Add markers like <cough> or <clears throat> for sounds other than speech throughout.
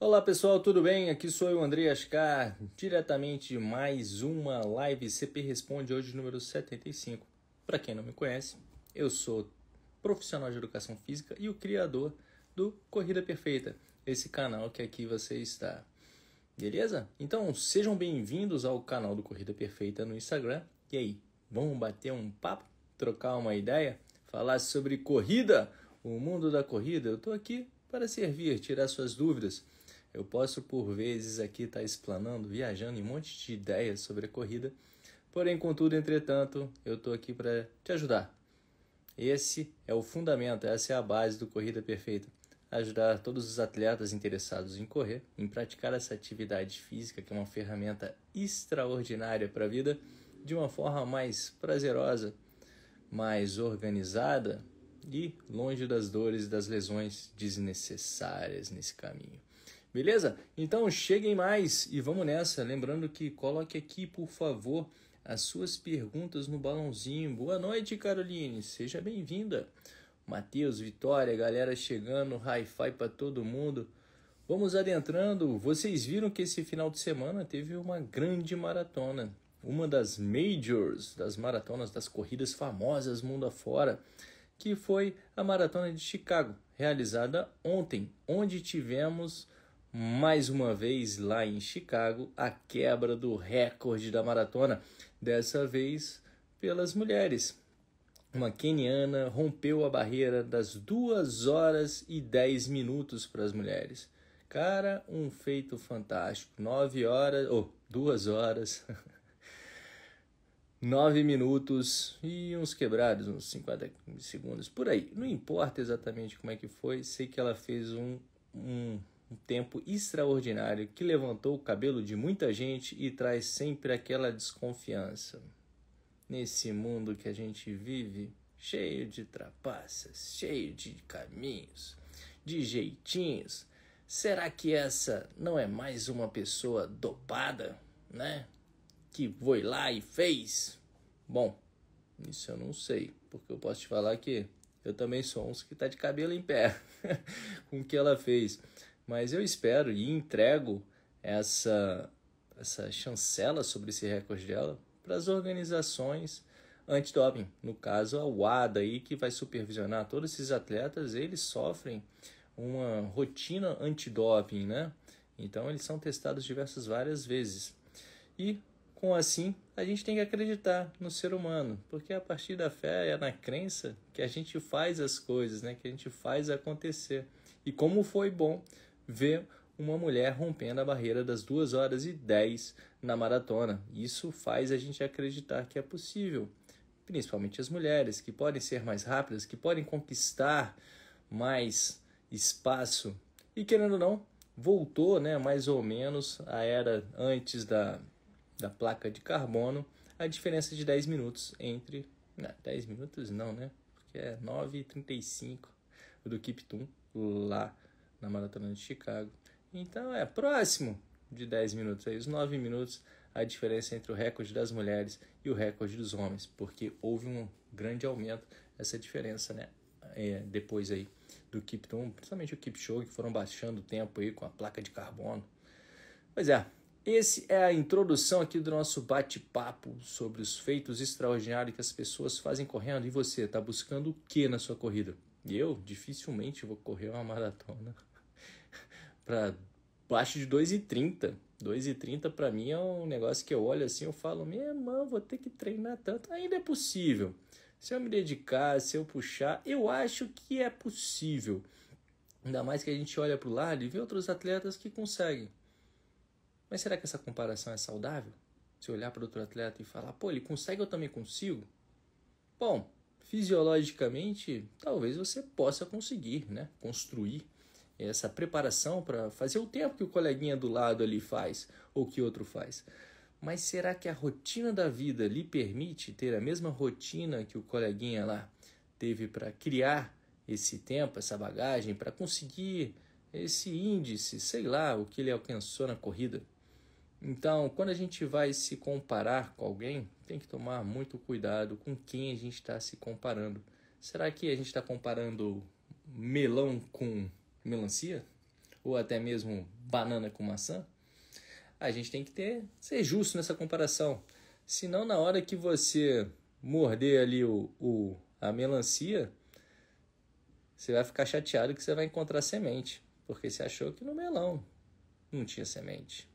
Olá pessoal, tudo bem? Aqui sou eu, André Ascar, diretamente de mais uma live CP Responde, hoje número 75. Para quem não me conhece, eu sou profissional de educação física e o criador do Corrida Perfeita, esse canal que aqui você está. Beleza? Então sejam bem-vindos ao canal do Corrida Perfeita no Instagram. E aí, vamos bater um papo, trocar uma ideia, falar sobre corrida, o mundo da corrida? Eu estou aqui para servir, tirar suas dúvidas eu posso, por vezes, aqui estar tá explanando, viajando em um monte de ideias sobre a corrida, porém, contudo, entretanto, eu estou aqui para te ajudar. Esse é o fundamento, essa é a base do Corrida Perfeita. Ajudar todos os atletas interessados em correr, em praticar essa atividade física, que é uma ferramenta extraordinária para a vida, de uma forma mais prazerosa, mais organizada e longe das dores e das lesões desnecessárias nesse caminho. Beleza? Então cheguem mais e vamos nessa. Lembrando que coloque aqui, por favor, as suas perguntas no balãozinho. Boa noite, Caroline. Seja bem-vinda. Matheus, Vitória, galera chegando, hi-fi para todo mundo. Vamos adentrando. Vocês viram que esse final de semana teve uma grande maratona, uma das majors, das maratonas das corridas famosas mundo afora, que foi a maratona de Chicago, realizada ontem, onde tivemos mais uma vez lá em Chicago a quebra do recorde da maratona, dessa vez pelas mulheres. Uma keniana rompeu a barreira das 2 horas e 10 minutos para as mulheres. Cara, um feito fantástico. 9 horas, ou oh, 2 horas, 9 <laughs> minutos e uns quebrados, uns 50 segundos, por aí. Não importa exatamente como é que foi, sei que ela fez um, um um tempo extraordinário que levantou o cabelo de muita gente e traz sempre aquela desconfiança. Nesse mundo que a gente vive, cheio de trapaças, cheio de caminhos, de jeitinhos, será que essa não é mais uma pessoa dopada, né? Que foi lá e fez? Bom, isso eu não sei, porque eu posso te falar que eu também sou uns que tá de cabelo em pé <laughs> com o que ela fez. Mas eu espero e entrego essa, essa chancela sobre esse recorde dela para as organizações antidoping, no caso a WADA aí que vai supervisionar todos esses atletas, eles sofrem uma rotina antidoping, né? Então eles são testados diversas várias vezes. E com assim, a gente tem que acreditar no ser humano, porque é a partir da fé é na crença que a gente faz as coisas, né? Que a gente faz acontecer. E como foi bom vê uma mulher rompendo a barreira das 2 horas e 10 na maratona. Isso faz a gente acreditar que é possível, principalmente as mulheres, que podem ser mais rápidas, que podem conquistar mais espaço. E querendo ou não, voltou né, mais ou menos a era antes da, da placa de carbono, a diferença de 10 minutos entre. Não, né, 10 minutos não, né? Porque é 9h35 do Kiptum lá na Maratona de Chicago. Então é próximo de 10 minutos, aí, os 9 minutos, a diferença entre o recorde das mulheres e o recorde dos homens, porque houve um grande aumento essa diferença, né? É, depois aí do Kipton, principalmente o Kipchoge, que foram baixando o tempo aí com a placa de carbono. Pois é, esse é a introdução aqui do nosso bate-papo sobre os feitos extraordinários que as pessoas fazem correndo. E você, está buscando o que na sua corrida? Eu dificilmente vou correr uma maratona para baixo de 2,30. 2,30 para mim é um negócio que eu olho assim, eu falo, minha irmã, vou ter que treinar tanto. Ainda é possível. Se eu me dedicar, se eu puxar, eu acho que é possível. Ainda mais que a gente olha para o lado e vê outros atletas que conseguem. Mas será que essa comparação é saudável? Se olhar para outro atleta e falar, pô, ele consegue, eu também consigo? Bom, fisiologicamente, talvez você possa conseguir, né? Construir essa preparação para fazer o tempo que o coleguinha do lado ali faz ou que outro faz. Mas será que a rotina da vida lhe permite ter a mesma rotina que o coleguinha lá teve para criar esse tempo, essa bagagem, para conseguir esse índice, sei lá, o que ele alcançou na corrida? Então, quando a gente vai se comparar com alguém, tem que tomar muito cuidado com quem a gente está se comparando. Será que a gente está comparando melão com melancia, ou até mesmo banana com maçã, a gente tem que ter ser justo nessa comparação. Senão, na hora que você morder ali o, o, a melancia, você vai ficar chateado que você vai encontrar semente, porque você achou que no melão não tinha semente.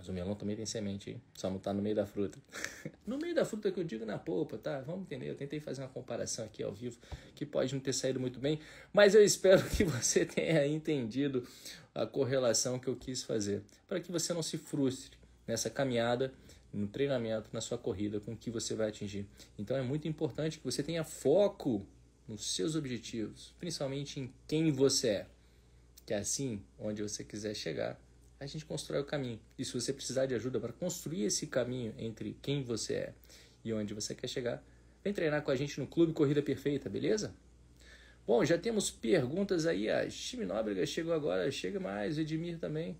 Mas o melão também tem semente, hein? Só não tá no meio da fruta. <laughs> no meio da fruta que eu digo na polpa, tá? Vamos entender. Eu tentei fazer uma comparação aqui ao vivo que pode não ter saído muito bem, mas eu espero que <laughs> você tenha entendido a correlação que eu quis fazer, para que você não se frustre nessa caminhada, no treinamento, na sua corrida com o que você vai atingir. Então é muito importante que você tenha foco nos seus objetivos, principalmente em quem você é. Que é assim, onde você quiser chegar, a gente constrói o caminho. E se você precisar de ajuda para construir esse caminho entre quem você é e onde você quer chegar, vem treinar com a gente no Clube Corrida Perfeita, beleza? Bom, já temos perguntas aí. A Chime Nóbrega chegou agora, chega mais, o Edmir também.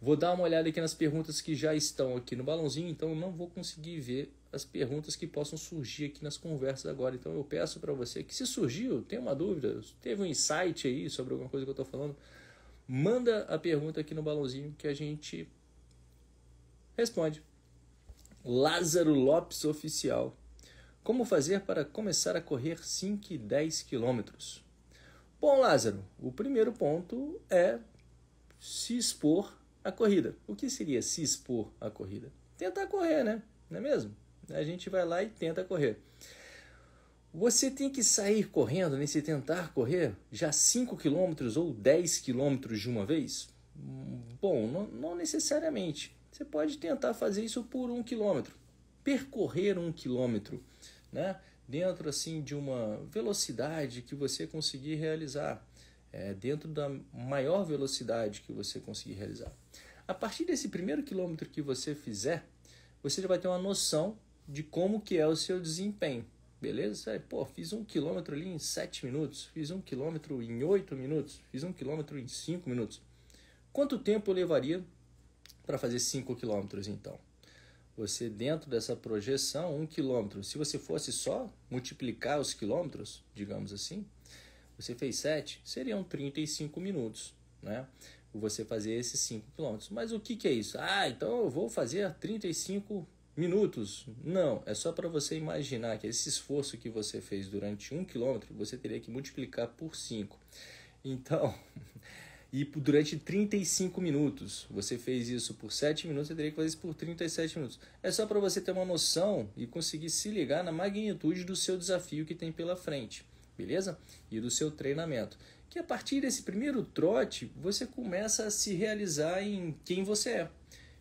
Vou dar uma olhada aqui nas perguntas que já estão aqui no balãozinho, então não vou conseguir ver as perguntas que possam surgir aqui nas conversas agora. Então eu peço para você que se surgiu, tem uma dúvida, teve um insight aí sobre alguma coisa que eu estou falando, manda a pergunta aqui no balãozinho que a gente responde. Lázaro Lopes Oficial. Como fazer para começar a correr 5 e 10 quilômetros? Bom, Lázaro, o primeiro ponto é se expor à corrida. O que seria se expor à corrida? Tentar correr, né? Não é mesmo? A gente vai lá e tenta correr. Você tem que sair correndo, nesse né? tentar correr, já 5 km ou 10 km de uma vez? Hum, bom, não, não, necessariamente. Você pode tentar fazer isso por um quilômetro, percorrer um quilômetro, né? dentro assim de uma velocidade que você conseguir realizar, é, dentro da maior velocidade que você conseguir realizar. A partir desse primeiro quilômetro que você fizer, você já vai ter uma noção de como que é o seu desempenho. Beleza? Pô, fiz um quilômetro ali em 7 minutos, fiz um quilômetro em 8 minutos, fiz um quilômetro em 5 minutos. Quanto tempo eu levaria para fazer 5 quilômetros então? Você dentro dessa projeção, 1 um quilômetro. Se você fosse só multiplicar os quilômetros, digamos assim, você fez 7, seriam 35 minutos, né? Você fazer esses 5 quilômetros. Mas o que, que é isso? Ah, então eu vou fazer 35 minutos? Não, é só para você imaginar que esse esforço que você fez durante um quilômetro você teria que multiplicar por 5. Então, <laughs> e durante 35 minutos, você fez isso por 7 minutos, você teria que fazer isso por 37 minutos. É só para você ter uma noção e conseguir se ligar na magnitude do seu desafio que tem pela frente, beleza? E do seu treinamento. Que a partir desse primeiro trote, você começa a se realizar em quem você é.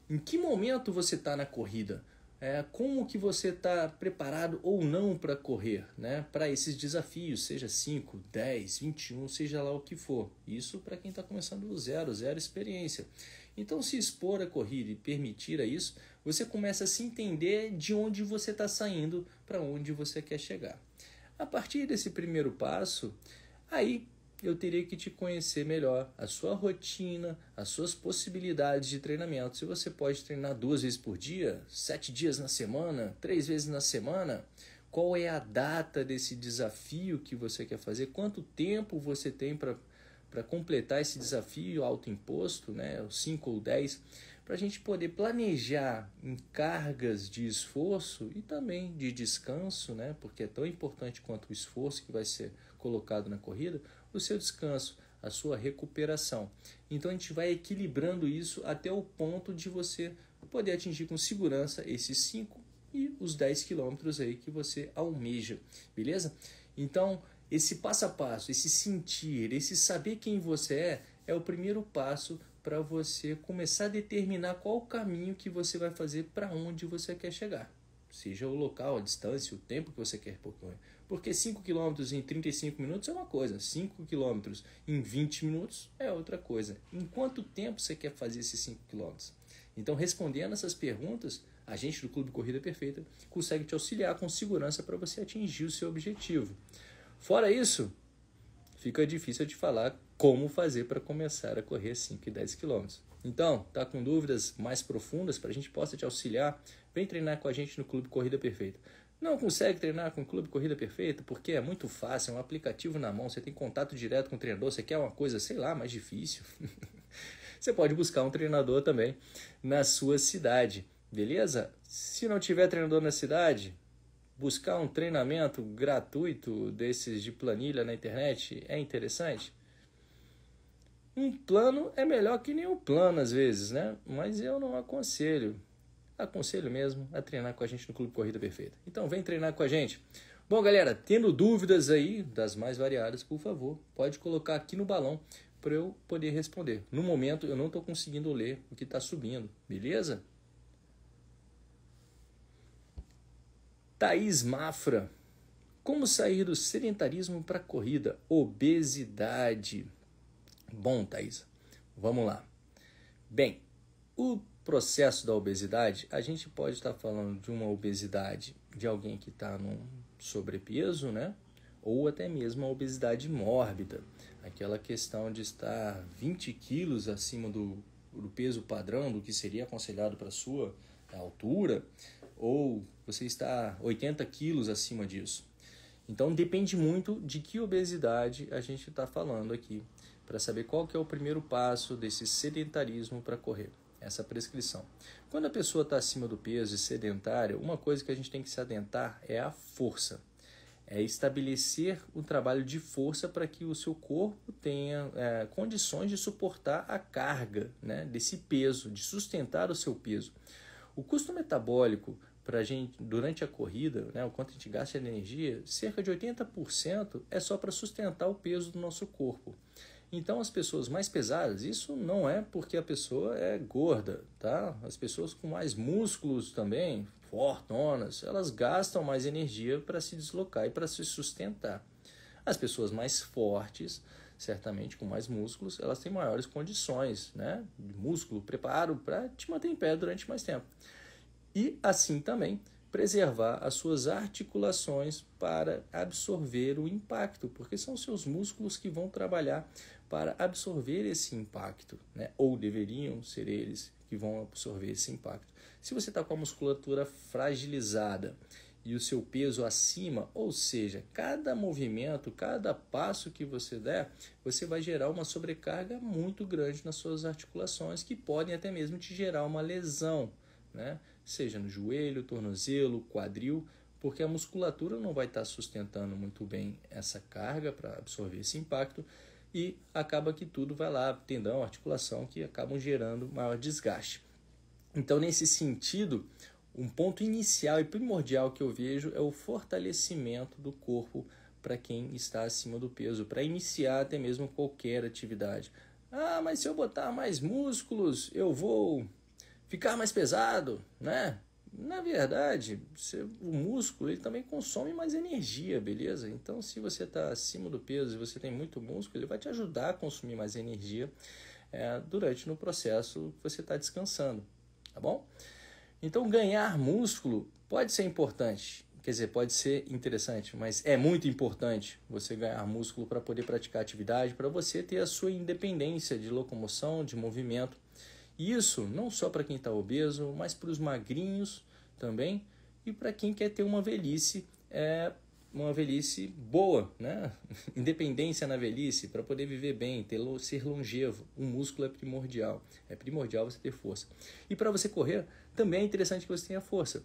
Em que momento você está na corrida? é, como que você está preparado ou não para correr, né? Para esses desafios, seja 5, 10, 21, seja lá o que for. Isso para quem está começando do zero, zero experiência. Então, se expor a corrida e permitir a isso, você começa a se entender de onde você está saindo para onde você quer chegar. A partir desse primeiro passo, aí eu teria que te conhecer melhor, a sua rotina, as suas possibilidades de treinamento. Se você pode treinar duas vezes por dia, sete dias na semana, três vezes na semana, qual é a data desse desafio que você quer fazer, quanto tempo você tem para para completar esse desafio autoimposto, né, cinco ou dez, para a gente poder planejar em cargas de esforço e também de descanso, né, porque é tão importante quanto o esforço que vai ser colocado na corrida, o seu descanso, a sua recuperação. Então a gente vai equilibrando isso até o ponto de você poder atingir com segurança esses 5 e os 10 quilômetros aí que você almeja, beleza? Então, esse passo a passo, esse sentir, esse saber quem você é, é o primeiro passo para você começar a determinar qual o caminho que você vai fazer para onde você quer chegar. Seja o local, a distância, o tempo que você quer porque 5 km em 35 minutos é uma coisa, 5 km em 20 minutos é outra coisa. Em quanto tempo você quer fazer esses 5 km? Então, respondendo essas perguntas, a gente do Clube Corrida Perfeita consegue te auxiliar com segurança para você atingir o seu objetivo. Fora isso, fica difícil de falar como fazer para começar a correr 5 e 10 km. Então, tá com dúvidas mais profundas para a gente possa te auxiliar? Vem treinar com a gente no Clube Corrida Perfeita. Não consegue treinar com o Clube Corrida Perfeita porque é muito fácil, é um aplicativo na mão, você tem contato direto com o treinador, você quer uma coisa, sei lá, mais difícil. <laughs> você pode buscar um treinador também na sua cidade, beleza? Se não tiver treinador na cidade, buscar um treinamento gratuito desses de planilha na internet é interessante? Um plano é melhor que nenhum plano às vezes, né? Mas eu não aconselho aconselho mesmo a treinar com a gente no Clube Corrida Perfeita. Então vem treinar com a gente. Bom, galera, tendo dúvidas aí, das mais variadas, por favor, pode colocar aqui no balão para eu poder responder. No momento, eu não estou conseguindo ler o que está subindo, beleza? Thaís Mafra. Como sair do sedentarismo para corrida? Obesidade. Bom, Thaís, vamos lá. Bem, o processo da obesidade, a gente pode estar falando de uma obesidade de alguém que está num sobrepeso, né? Ou até mesmo a obesidade mórbida, aquela questão de estar 20 quilos acima do, do peso padrão, do que seria aconselhado para sua altura, ou você está 80 quilos acima disso. Então depende muito de que obesidade a gente está falando aqui, para saber qual que é o primeiro passo desse sedentarismo para correr essa prescrição. Quando a pessoa está acima do peso e sedentária, uma coisa que a gente tem que se adentrar é a força. É estabelecer o um trabalho de força para que o seu corpo tenha é, condições de suportar a carga né, desse peso, de sustentar o seu peso. O custo metabólico para gente durante a corrida, né, o quanto a gente gasta de energia, cerca de 80% é só para sustentar o peso do nosso corpo. Então, as pessoas mais pesadas, isso não é porque a pessoa é gorda, tá? As pessoas com mais músculos também, fortonas, elas gastam mais energia para se deslocar e para se sustentar. As pessoas mais fortes, certamente com mais músculos, elas têm maiores condições, né? De músculo, preparo para te manter em pé durante mais tempo. E assim também preservar as suas articulações para absorver o impacto, porque são seus músculos que vão trabalhar para absorver esse impacto, né? ou deveriam ser eles que vão absorver esse impacto. Se você está com a musculatura fragilizada e o seu peso acima, ou seja, cada movimento, cada passo que você der, você vai gerar uma sobrecarga muito grande nas suas articulações, que podem até mesmo te gerar uma lesão, né? seja no joelho, tornozelo, quadril, porque a musculatura não vai estar tá sustentando muito bem essa carga para absorver esse impacto e acaba que tudo vai lá, tendão, articulação, que acabam gerando maior desgaste. Então, nesse sentido, um ponto inicial e primordial que eu vejo é o fortalecimento do corpo para quem está acima do peso, para iniciar até mesmo qualquer atividade. Ah, mas se eu botar mais músculos, eu vou ficar mais pesado, né? Na verdade, você, o músculo ele também consome mais energia, beleza? Então, se você está acima do peso e você tem muito músculo, ele vai te ajudar a consumir mais energia é, durante no processo que você está descansando, tá bom? Então, ganhar músculo pode ser importante, quer dizer, pode ser interessante, mas é muito importante você ganhar músculo para poder praticar atividade, para você ter a sua independência de locomoção, de movimento isso não só para quem está obeso, mas para os magrinhos também e para quem quer ter uma velhice, é, uma velhice boa, né? <laughs> Independência na velhice, para poder viver bem, ter, ser longevo. O músculo é primordial. É primordial você ter força. E para você correr, também é interessante que você tenha força.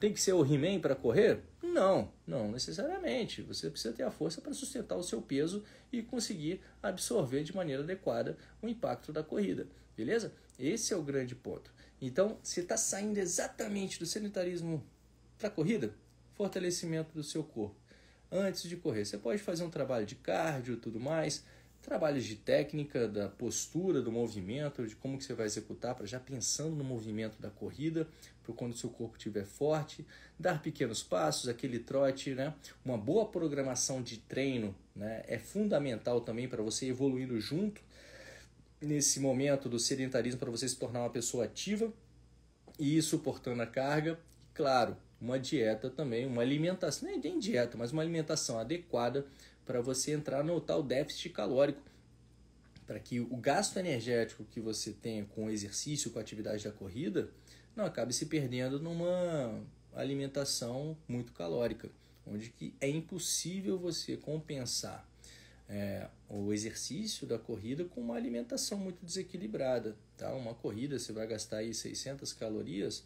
Tem que ser o He-Man para correr? Não, não necessariamente. Você precisa ter a força para sustentar o seu peso e conseguir absorver de maneira adequada o impacto da corrida, beleza? Esse é o grande ponto. Então, se está saindo exatamente do sedentarismo para a corrida, fortalecimento do seu corpo. Antes de correr, você pode fazer um trabalho de cardio tudo mais, trabalhos de técnica, da postura, do movimento, de como que você vai executar, para já pensando no movimento da corrida, para quando seu corpo estiver forte, dar pequenos passos, aquele trote, né? Uma boa programação de treino né? é fundamental também para você evoluindo junto nesse momento do sedentarismo para você se tornar uma pessoa ativa e suportando a carga. Claro, uma dieta também, uma alimentação, nem, é dieta, mas uma alimentação adequada para você entrar no tal déficit calórico, para que o gasto energético que você tem com o exercício, com a atividade da corrida, não acabe se perdendo numa alimentação muito calórica, onde que é impossível você compensar é, o exercício da corrida com uma alimentação muito desequilibrada. Tá? Uma corrida você vai gastar aí 600 calorias,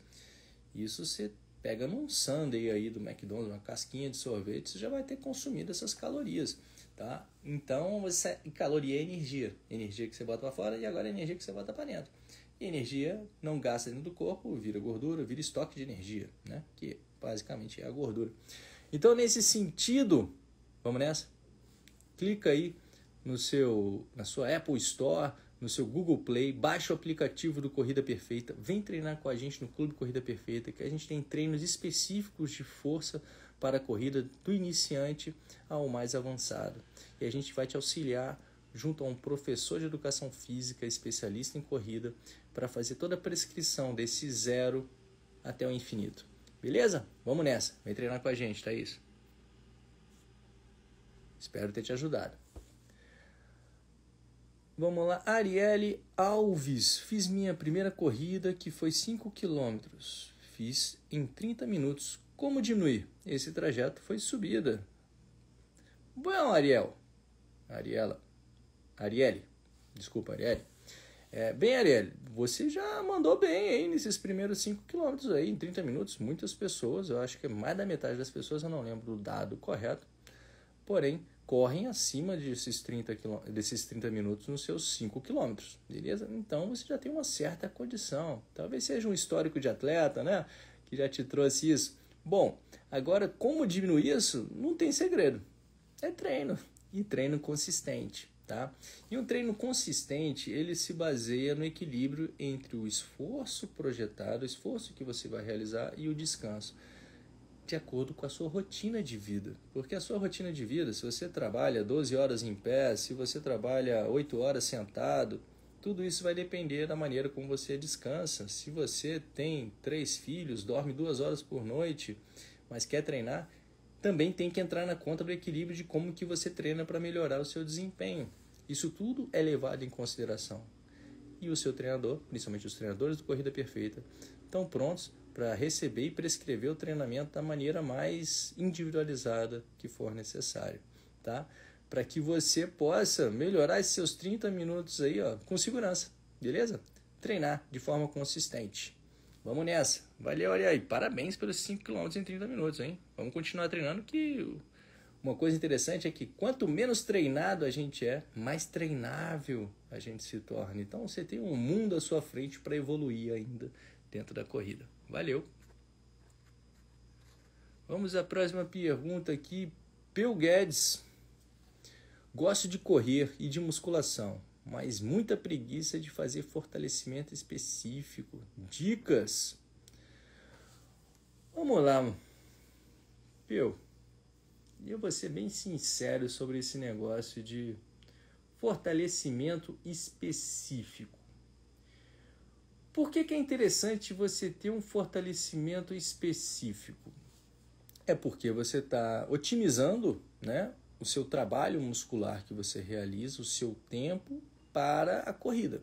isso você pega num sundae aí do McDonald's, uma casquinha de sorvete, você já vai ter consumido essas calorias, tá? Então, você, caloria é energia, energia que você bota para fora e agora é energia que você bota para dentro. E energia não gasta dentro do corpo, vira gordura, vira estoque de energia, né? Que basicamente é a gordura. Então, nesse sentido, vamos nessa? clica aí no seu, na sua Apple Store, no seu Google Play, baixa o aplicativo do Corrida Perfeita, vem treinar com a gente no Clube Corrida Perfeita, que a gente tem treinos específicos de força para a corrida do iniciante ao mais avançado. E a gente vai te auxiliar junto a um professor de educação física especialista em corrida para fazer toda a prescrição desse zero até o infinito. Beleza? Vamos nessa. Vem treinar com a gente, tá isso? Espero ter te ajudado. Vamos lá, Arielle Alves. Fiz minha primeira corrida que foi 5 quilômetros. Fiz em 30 minutos. Como diminuir? Esse trajeto foi subida. Bom, Ariel. Ariela. Arielle. Desculpa, Arielle. É, bem, Ariel, você já mandou bem aí nesses primeiros 5 quilômetros aí, em 30 minutos, muitas pessoas, eu acho que mais da metade das pessoas, eu não lembro o dado correto, porém correm acima desses 30, desses 30 minutos nos seus 5 quilômetros, beleza? Então você já tem uma certa condição, talvez seja um histórico de atleta, né? Que já te trouxe isso. Bom, agora como diminuir isso? Não tem segredo, é treino e treino consistente, tá? E um treino consistente ele se baseia no equilíbrio entre o esforço projetado, o esforço que você vai realizar e o descanso de acordo com a sua rotina de vida. Porque a sua rotina de vida, se você trabalha 12 horas em pé, se você trabalha 8 horas sentado, tudo isso vai depender da maneira como você descansa. Se você tem três filhos, dorme duas horas por noite, mas quer treinar, também tem que entrar na conta do equilíbrio de como que você treina para melhorar o seu desempenho. Isso tudo é levado em consideração. E o seu treinador, principalmente os treinadores do Corrida Perfeita, estão prontos para receber e prescrever o treinamento da maneira mais individualizada que for necessário, tá? Para que você possa melhorar esses seus 30 minutos aí, ó, com segurança, beleza? Treinar de forma consistente. Vamos nessa. Valeu, olha aí. Parabéns pelos 5 km em 30 minutos, hein? Vamos continuar treinando que uma coisa interessante é que quanto menos treinado a gente é, mais treinável a gente se torna. Então você tem um mundo à sua frente para evoluir ainda dentro da corrida. Valeu. Vamos à próxima pergunta aqui. Pel Guedes. Gosto de correr e de musculação, mas muita preguiça de fazer fortalecimento específico. Dicas? Vamos lá, Peu. Eu vou ser bem sincero sobre esse negócio de fortalecimento específico. Por que, que é interessante você ter um fortalecimento específico? É porque você está otimizando né, o seu trabalho muscular que você realiza, o seu tempo para a corrida.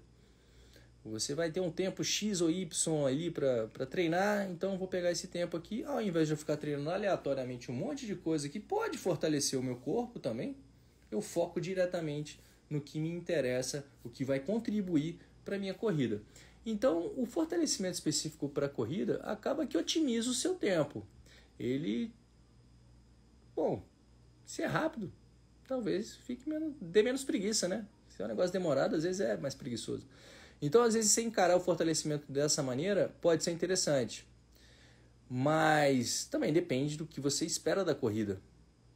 Você vai ter um tempo X ou Y ali para treinar, então vou pegar esse tempo aqui, ao invés de eu ficar treinando aleatoriamente um monte de coisa que pode fortalecer o meu corpo também, eu foco diretamente no que me interessa, o que vai contribuir para minha corrida. Então, o fortalecimento específico para a corrida acaba que otimiza o seu tempo. Ele, bom, se é rápido, talvez fique menos, dê menos preguiça, né? Se é um negócio demorado, às vezes é mais preguiçoso. Então, às vezes, você encarar o fortalecimento dessa maneira pode ser interessante. Mas também depende do que você espera da corrida.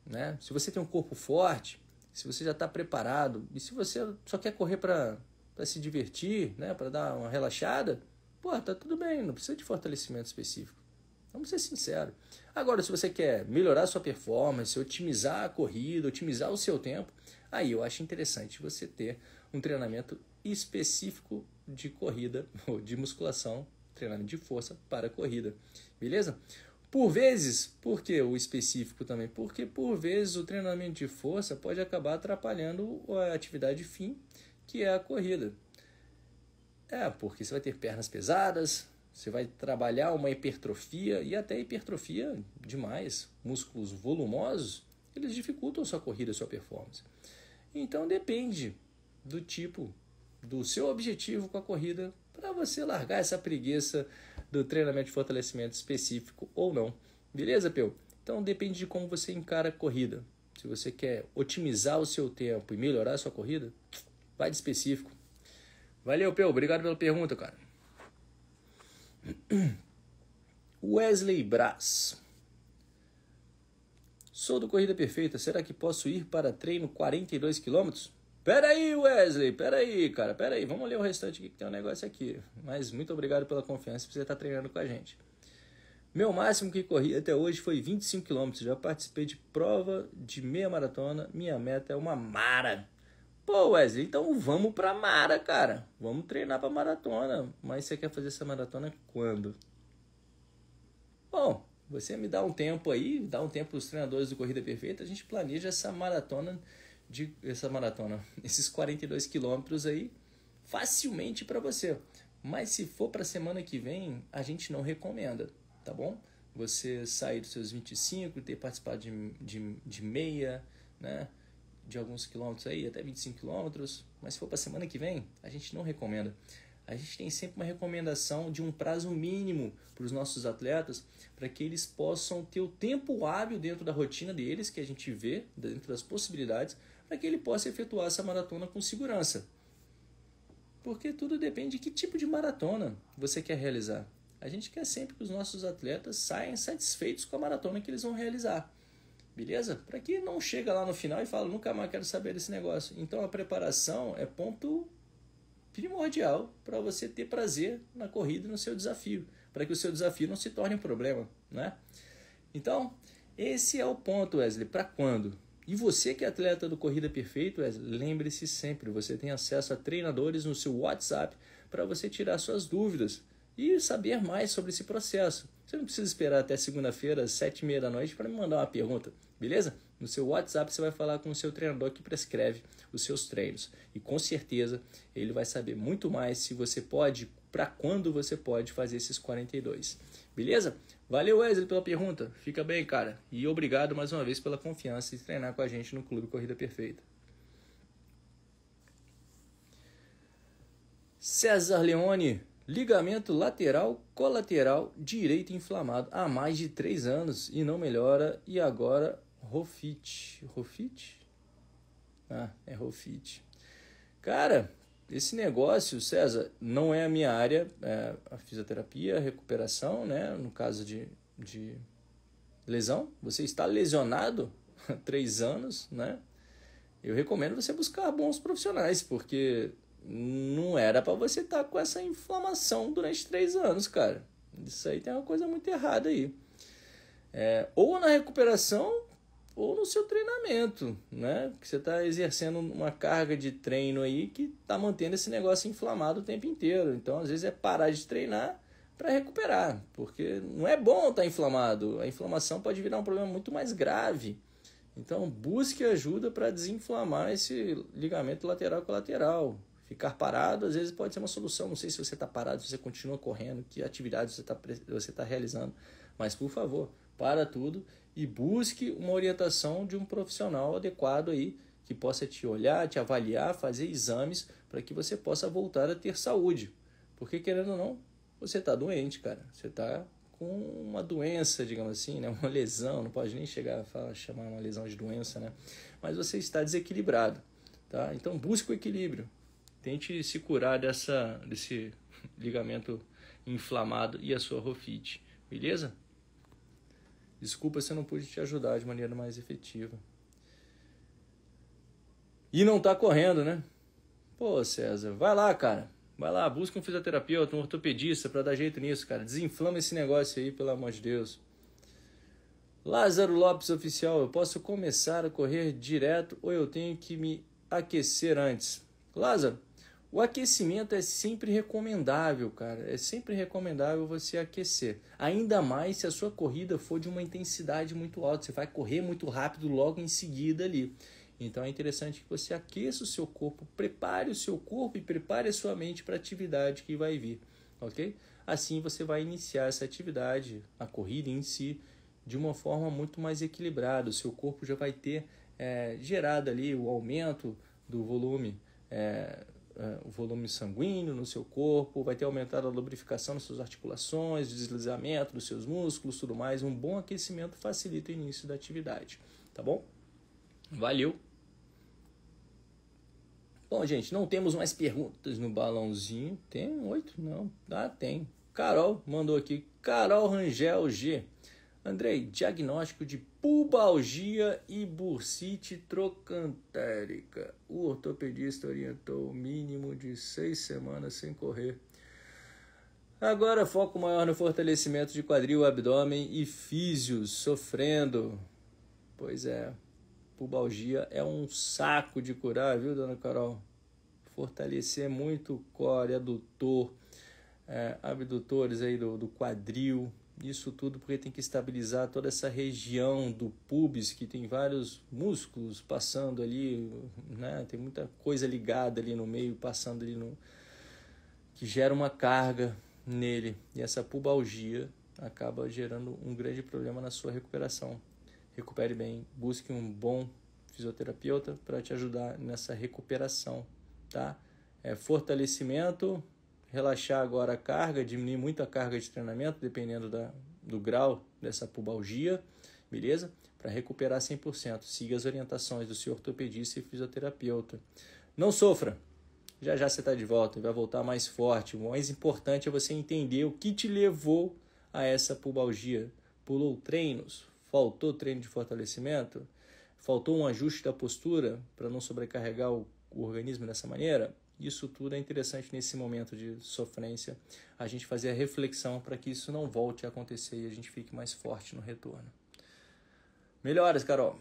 Né? Se você tem um corpo forte, se você já está preparado e se você só quer correr para para se divertir, né, para dar uma relaxada, pô, tá tudo bem, não precisa de fortalecimento específico. Vamos ser sinceros. Agora, se você quer melhorar sua performance, otimizar a corrida, otimizar o seu tempo, aí eu acho interessante você ter um treinamento específico de corrida <laughs> ou de musculação, treinamento de força para corrida. Beleza? Por vezes, por que o específico também? Porque por vezes o treinamento de força pode acabar atrapalhando a atividade fim que é a corrida. É, porque você vai ter pernas pesadas, você vai trabalhar uma hipertrofia e até hipertrofia demais, músculos volumosos, eles dificultam a sua corrida, a sua performance. Então depende do tipo, do seu objetivo com a corrida, para você largar essa preguiça do treinamento de fortalecimento específico ou não. Beleza, Peu? Então depende de como você encara a corrida. Se você quer otimizar o seu tempo e melhorar a sua corrida, Vai de específico. Valeu, Peu. Obrigado pela pergunta, cara. <clears throat> Wesley Brás. Sou do Corrida Perfeita. Será que posso ir para treino 42 km? Pera aí, Wesley. Pera aí, cara. Pera aí. Vamos ler o restante aqui que tem um negócio aqui. Mas muito obrigado pela confiança por você estar tá treinando com a gente. Meu máximo que corri até hoje foi 25 km. Já participei de prova de meia maratona. Minha meta é uma mara. Pô, Wesley, então vamos pra Mara, cara. Vamos treinar pra maratona. Mas você quer fazer essa maratona quando? Bom, você me dá um tempo aí, dá um tempo os treinadores do Corrida Perfeita, a gente planeja essa maratona de essa maratona, <laughs> esses 42 quilômetros aí facilmente para você. Mas se for para semana que vem, a gente não recomenda, tá bom? Você sair dos seus 25, ter participado de, de, de meia, né? de alguns quilômetros aí, até 25 quilômetros, mas se for para semana que vem, a gente não recomenda. A gente tem sempre uma recomendação de um prazo mínimo para os nossos atletas, para que eles possam ter o tempo hábil dentro da rotina deles, que a gente vê, dentro das possibilidades, para que ele possa efetuar essa maratona com segurança. Porque tudo depende de que tipo de maratona você quer realizar. A gente quer sempre que os nossos atletas saiam satisfeitos com a maratona que eles vão realizar. Beleza? Para que não chega lá no final e fala, nunca mais quero saber desse negócio. Então a preparação é ponto primordial para você ter prazer na corrida e no seu desafio, para que o seu desafio não se torne um problema, né? Então, esse é o ponto, Wesley, para quando? E você que é atleta do Corrida Perfeito, lembre-se sempre, você tem acesso a treinadores no seu WhatsApp para você tirar suas dúvidas e saber mais sobre esse processo. Você não precisa esperar até segunda-feira, às sete e meia da noite, para me mandar uma pergunta, beleza? No seu WhatsApp você vai falar com o seu treinador que prescreve os seus treinos. E com certeza ele vai saber muito mais se você pode, para quando você pode fazer esses 42. Beleza? Valeu, Wesley, pela pergunta. Fica bem, cara. E obrigado mais uma vez pela confiança e treinar com a gente no Clube Corrida Perfeita. César Leone Ligamento lateral colateral direito inflamado há mais de 3 anos e não melhora. E agora, Rofit. Rofit? Ah, é Rofit. Cara, esse negócio, César, não é a minha área, é a fisioterapia, a recuperação, né? No caso de, de lesão, você está lesionado <laughs> há 3 anos, né? Eu recomendo você buscar bons profissionais, porque não era para você estar tá com essa inflamação durante três anos, cara. Isso aí tem uma coisa muito errada aí. É, ou na recuperação, ou no seu treinamento, né? Que você está exercendo uma carga de treino aí que está mantendo esse negócio inflamado o tempo inteiro. Então, às vezes, é parar de treinar para recuperar, porque não é bom estar tá inflamado. A inflamação pode virar um problema muito mais grave. Então, busque ajuda para desinflamar esse ligamento lateral colateral. Ficar parado, às vezes, pode ser uma solução. Não sei se você está parado, se você continua correndo, que atividade você está você tá realizando. Mas, por favor, para tudo e busque uma orientação de um profissional adequado aí, que possa te olhar, te avaliar, fazer exames para que você possa voltar a ter saúde. Porque, querendo ou não, você está doente, cara. Você está com uma doença, digamos assim, né? uma lesão, não pode nem chegar a falar, chamar uma lesão de doença, né? Mas você está desequilibrado, tá? Então busque o equilíbrio, Tente se curar dessa, desse ligamento inflamado e a sua rofite, beleza? Desculpa se eu não pude te ajudar de maneira mais efetiva. E não tá correndo, né? Pô, César, vai lá, cara. Vai lá, busca um fisioterapeuta, um ortopedista para dar jeito nisso, cara. Desinflama esse negócio aí, pelo amor de Deus. Lázaro Lopes Oficial, eu posso começar a correr direto ou eu tenho que me aquecer antes? Lázaro, o aquecimento é sempre recomendável, cara. É sempre recomendável você aquecer. Ainda mais se a sua corrida for de uma intensidade muito alta. Você vai correr muito rápido logo em seguida ali. Então é interessante que você aqueça o seu corpo, prepare o seu corpo e prepare a sua mente para a atividade que vai vir, ok? Assim você vai iniciar essa atividade, a corrida em si, de uma forma muito mais equilibrada. O seu corpo já vai ter é, gerado ali o aumento do volume. É, uh, o volume sanguíneo no seu corpo, vai ter aumentado a lubrificação das suas articulações, deslizamento dos seus músculos, tudo mais. Um bom aquecimento facilita o início da atividade, tá bom? Valeu! Bom, gente, não temos mais perguntas no balãozinho. Tem oito? Não. Ah, tem. Carol mandou aqui. Carol Rangel G. Andrei, diagnóstico de pubalgia e bursite trocantérica. O ortopedista orientou o mínimo de seis semanas sem correr. Agora foco maior no fortalecimento de quadril, abdômen e físios, sofrendo. Pois é, pubalgia é um saco de curar, viu, dona Carol? Fortalecer muito o core, adutor, é, abdutores aí do, do quadril, isso tudo porque tem que estabilizar toda essa região do pubis, que tem vários músculos passando ali, né? Tem muita coisa ligada ali no meio, passando ali no... que gera uma carga nele. E essa pubalgia acaba gerando um grande problema na sua recuperação. Recupere bem, busque um bom fisioterapeuta para te ajudar nessa recuperação, tá? É fortalecimento, relaxar agora a carga, diminuir muito a carga de treinamento, dependendo da, do grau dessa pubalgia, beleza? Para recuperar 100%. Siga as orientações do seu ortopedista e fisioterapeuta. Não sofra! Já já você está de volta e vai voltar mais forte. O mais importante é você entender o que te levou a essa pubalgia. Pulou treinos? Faltou treino de fortalecimento? Faltou um ajuste da postura para não sobrecarregar o, o organismo dessa maneira? Isso tudo é interessante nesse momento de sofrência, a gente fazer a reflexão para que isso não volte a acontecer e a gente fique mais forte no retorno. Melhoras, Carol.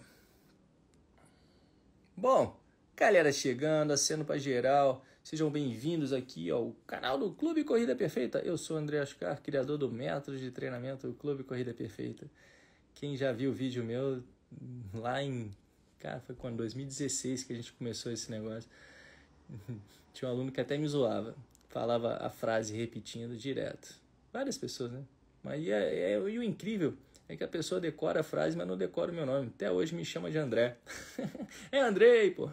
Bom, galera chegando, acendo para geral, sejam bem-vindos aqui ao canal do Clube Corrida Perfeita. Eu sou o André Ascar, criador do método de treinamento Clube Corrida Perfeita. Quem já viu o vídeo meu lá em, cara, foi quando 2016 que a gente começou esse negócio. <laughs> Tinha um aluno que até me zoava. Falava a frase repetindo direto. Várias pessoas, né? Mas e, é, é, e o incrível é que a pessoa decora a frase, mas não decora o meu nome. Até hoje me chama de André. <laughs> é Andrei, pô.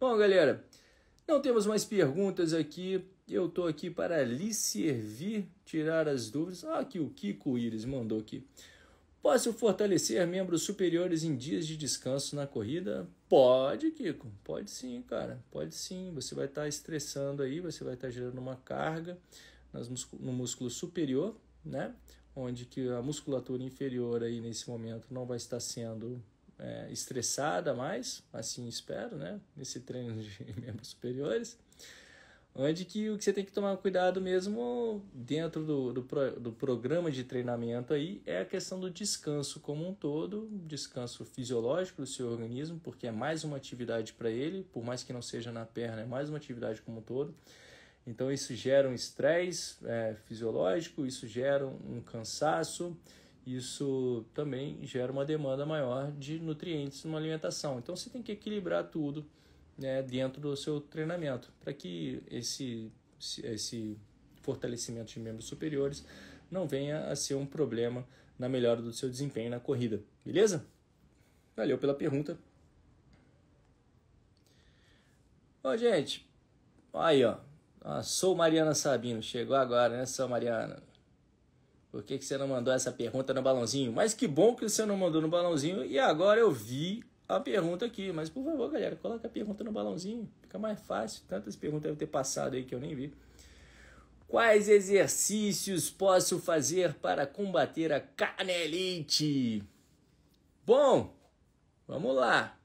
Bom, galera, não temos mais perguntas aqui. Eu tô aqui para lhe servir, tirar as dúvidas. Ah, que o Kiko Iris mandou aqui. Posso fortalecer membros superiores em dias de descanso na corrida? Pode, Kiko. Pode sim, cara. Pode sim. Você vai estar tá estressando aí, você vai estar tá gerando uma carga nas no músculo superior, né? Onde que a musculatura inferior aí nesse momento não vai estar sendo é, estressada mais, assim espero, né? Nesse treino de <laughs> membros superiores. Onde que o que você tem que tomar cuidado mesmo dentro do, do, do programa de treinamento aí é a questão do descanso como um todo, descanso fisiológico do seu organismo, porque é mais uma atividade para ele, por mais que não seja na perna, é mais uma atividade como um todo. Então isso gera um estresse é, fisiológico, isso gera um cansaço, isso também gera uma demanda maior de nutrientes numa alimentação. Então você tem que equilibrar tudo né, dentro do seu treinamento, para que esse, esse fortalecimento de membros superiores não venha a ser um problema na melhora do seu desempenho na corrida, beleza? Valeu pela pergunta. Ó, gente, aí ó, ah, sou Mariana Sabino, chegou agora, né, sou Mariana? Por que, que você não mandou essa pergunta no balãozinho? Mas que bom que você não mandou no balãozinho e agora eu vi a pergunta aqui, mas por favor, galera, coloca a pergunta no balãozinho, fica mais fácil. Tantas perguntas devem ter passado aí que eu nem vi. Quais exercícios posso fazer para combater a canelite? Bom, vamos lá.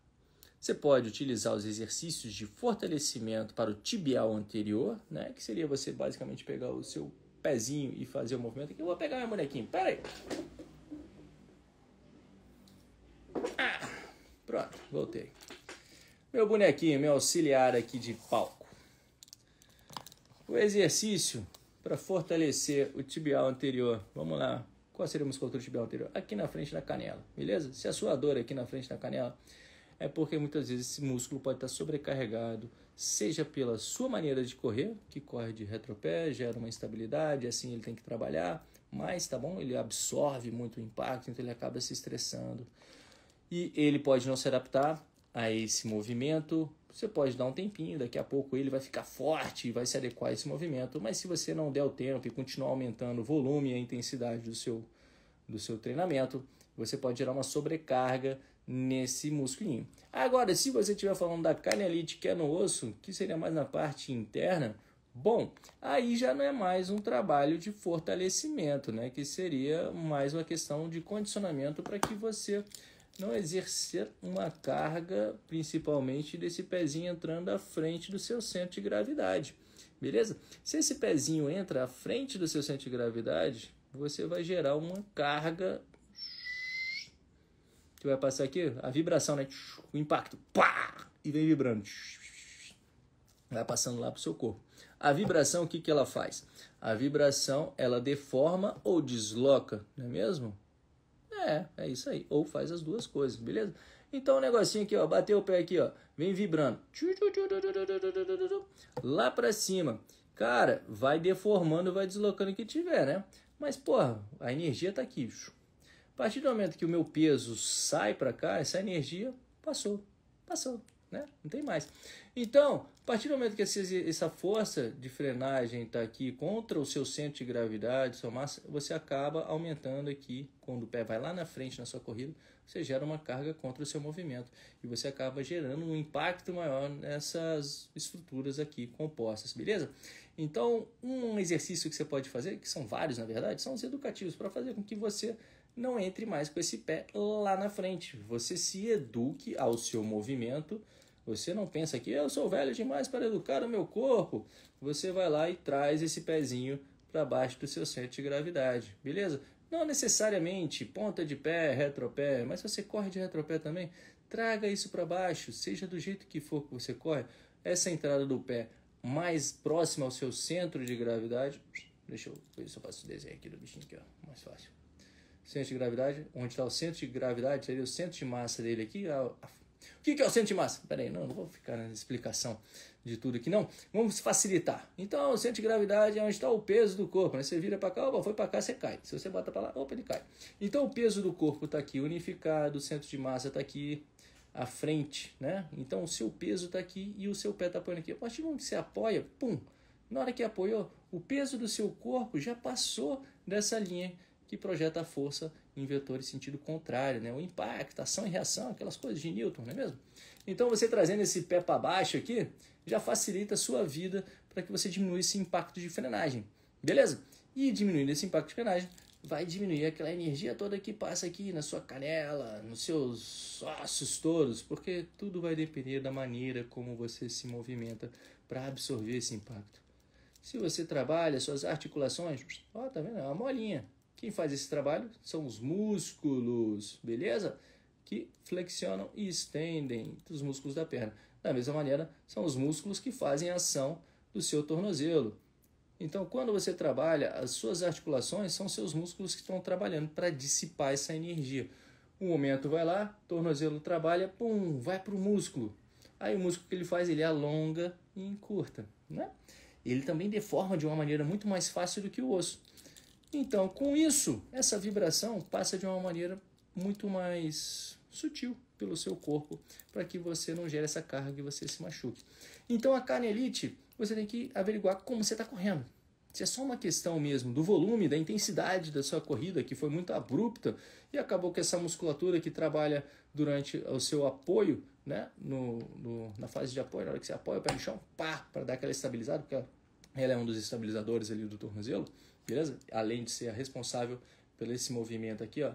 Você pode utilizar os exercícios de fortalecimento para o tibial anterior, né? Que seria você basicamente pegar o seu pezinho e fazer o movimento aqui. Eu vou pegar meu bonequinho, pera aí. Ah. Pronto, voltei. Meu bonequinho, meu auxiliar aqui de palco. O exercício para fortalecer o tibial anterior. Vamos lá. Qual seria a musculatura tibial anterior? Aqui na frente da canela, beleza? Se a sua dor é aqui na frente da canela é porque muitas vezes esse músculo pode estar sobrecarregado, seja pela sua maneira de correr, que corre de retropé, gera uma instabilidade, assim ele tem que trabalhar, mas tá bom, ele absorve muito o impacto, então ele acaba se estressando e ele pode não se adaptar a esse movimento. Você pode dar um tempinho, daqui a pouco ele vai ficar forte e vai se adequar a esse movimento, mas se você não der o tempo e continuar aumentando o volume e a intensidade do seu, do seu treinamento, você pode gerar uma sobrecarga nesse musculinho. Agora, se você estiver falando da canelite que é no osso, que seria mais na parte interna, bom, aí já não é mais um trabalho de fortalecimento, né? Que seria mais uma questão de condicionamento para que você não exercer uma carga, principalmente desse pezinho entrando à frente do seu centro de gravidade. Beleza? Se esse pezinho entra à frente do seu centro de gravidade, você vai gerar uma carga que vai passar aqui, a vibração, né? O impacto, pá, e vem vibrando. Vai passando lá para o seu corpo. A vibração, o que, que ela faz? A vibração, ela deforma ou desloca, não é mesmo? É, é isso aí. Ou faz as duas coisas, beleza? Então o um negocinho aqui, ó, bateu o pé aqui, ó, vem vibrando. Lá pra cima. Cara, vai deformando, vai deslocando o que tiver, né? Mas, porra, a energia tá aqui. A partir do momento que o meu peso sai pra cá, essa energia passou, passou, né? Não tem mais. Então, a partir do momento que essa força de frenagem está aqui contra o seu centro de gravidade, sua massa, você acaba aumentando aqui. Quando o pé vai lá na frente na sua corrida, você gera uma carga contra o seu movimento. E você acaba gerando um impacto maior nessas estruturas aqui compostas, beleza? Então, um exercício que você pode fazer, que são vários na verdade, são os educativos, para fazer com que você não entre mais com esse pé lá na frente. Você se eduque ao seu movimento você não pensa que eu sou velho demais para educar o meu corpo. Você vai lá e traz esse pezinho para baixo do seu centro de gravidade, beleza? Não necessariamente ponta de pé, retropé, mas se você corre de retropé também, traga isso para baixo, seja do jeito que for que você corre. Essa entrada do pé mais próxima ao seu centro de gravidade. Deixa eu ver se eu faço o desenho aqui do bichinho aqui, ó, mais fácil centro de gravidade, onde está o centro de gravidade, seria o centro de massa dele aqui, a, o que é o centro de massa? Peraí, não, não vou ficar na explicação de tudo aqui, não. Vamos facilitar. Então, o centro de gravidade é onde está o peso do corpo. Né? Você vira para cá, opa, foi para cá, você cai. Se você bota para lá, opa, ele cai. Então, o peso do corpo está aqui unificado, o centro de massa está aqui à frente, né? Então, o seu peso está aqui e o seu pé está apoiando aqui. A partir do momento que você apoia, pum, na hora que apoiou, o peso do seu corpo já passou dessa linha que projeta a força em vetores sentido contrário, né? o impacto, ação e reação, aquelas coisas de Newton, não é mesmo? Então você trazendo esse pé para baixo aqui já facilita a sua vida para que você diminua esse impacto de frenagem, beleza? E diminuindo esse impacto de frenagem, vai diminuir aquela energia toda que passa aqui na sua canela, nos seus ossos todos, porque tudo vai depender da maneira como você se movimenta para absorver esse impacto. Se você trabalha suas articulações, ó, tá vendo? É uma molinha. Quem faz esse trabalho são os músculos, beleza? Que flexionam e estendem os músculos da perna. Da mesma maneira, são os músculos que fazem a ação do seu tornozelo. Então, quando você trabalha, as suas articulações são seus músculos que estão trabalhando para dissipar essa energia. Um momento vai lá, tornozelo trabalha, pum, vai para o músculo. Aí o músculo que ele faz, ele alonga e encurta. Né? Ele também deforma de uma maneira muito mais fácil do que o osso. Então, com isso, essa vibração passa de uma maneira muito mais sutil pelo seu corpo para que você não gere essa carga e você se machuque. Então, a canelite, você tem que averiguar como você está correndo. Se é só uma questão mesmo do volume, da intensidade da sua corrida, que foi muito abrupta e acabou que essa musculatura que trabalha durante o seu apoio, né, no, no na fase de apoio, na hora que você apoia o pé no chão, pá, para dar aquela estabilizada, porque ela é um dos estabilizadores ali do tornozelo, beleza? Além de ser a responsável pelo esse movimento aqui, ó,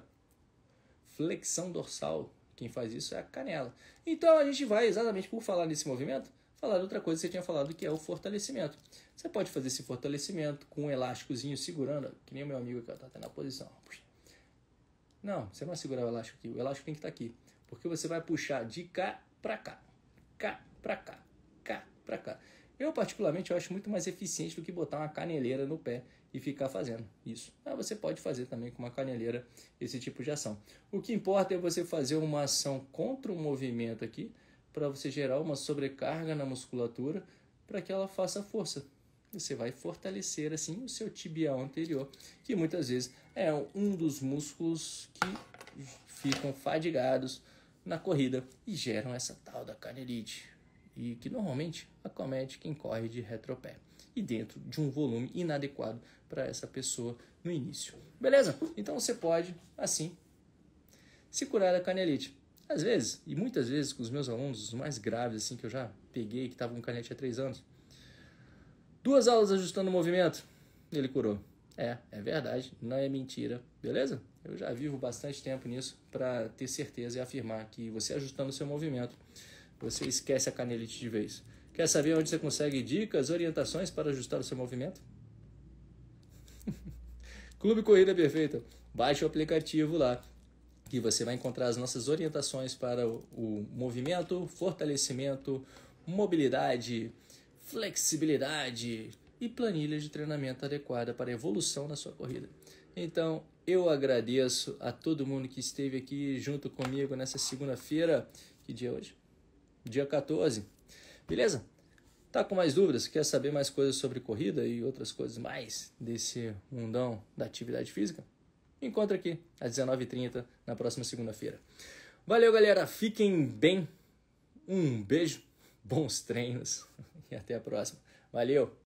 flexão dorsal. Quem faz isso é a canela. Então a gente vai exatamente por falar nesse movimento, falar de outra coisa que você tinha falado que é o fortalecimento. Você pode fazer esse fortalecimento com um elásticozinho segurando, que nem o meu amigo aqui, ó, tá até na posição. Não, você não vai segurar o elástico aqui, o elástico tem que estar tá aqui. Porque você vai puxar de cá para cá, cá para cá, cá para cá. Eu particularmente eu acho muito mais eficiente do que botar uma caneleira no pé e ficar fazendo isso. Ah, você pode fazer também com uma caneleira esse tipo de ação. O que importa é você fazer uma ação contra o movimento aqui, para você gerar uma sobrecarga na musculatura, para que ela faça força. Você vai fortalecer assim o seu tibial anterior, que muitas vezes é um dos músculos que ficam fadigados na corrida e geram essa tal da canelite, e que normalmente acomete quem corre de retropé e dentro de um volume inadequado para essa pessoa no início. Beleza? Então você pode, assim, se curar da canelite. Às vezes, e muitas vezes com os meus alunos, os mais graves assim que eu já peguei, que estavam com canelite há três anos. Duas aulas ajustando o movimento, ele curou. É, é verdade, não é mentira, beleza? Eu já vivo bastante tempo nisso para ter certeza e afirmar que você ajustando o seu movimento, você esquece a canelite de vez. Quer saber onde você consegue dicas, orientações para ajustar o seu movimento? <laughs> Clube Corrida Perfeita. Baixe o aplicativo lá que você vai encontrar as nossas orientações para o, movimento, fortalecimento, mobilidade, flexibilidade e planilha de treinamento adequada para a evolução na sua corrida. Então, eu agradeço a todo mundo que esteve aqui junto comigo nessa segunda-feira. Que dia é hoje? Dia 14 Beleza? Tá com mais dúvidas? Quer saber mais coisas sobre corrida e outras coisas mais desse mundão da atividade física? encontra aqui às 19h30 na próxima segunda-feira. Valeu, galera. Fiquem bem. Um beijo, bons treinos <laughs> e até a próxima. Valeu!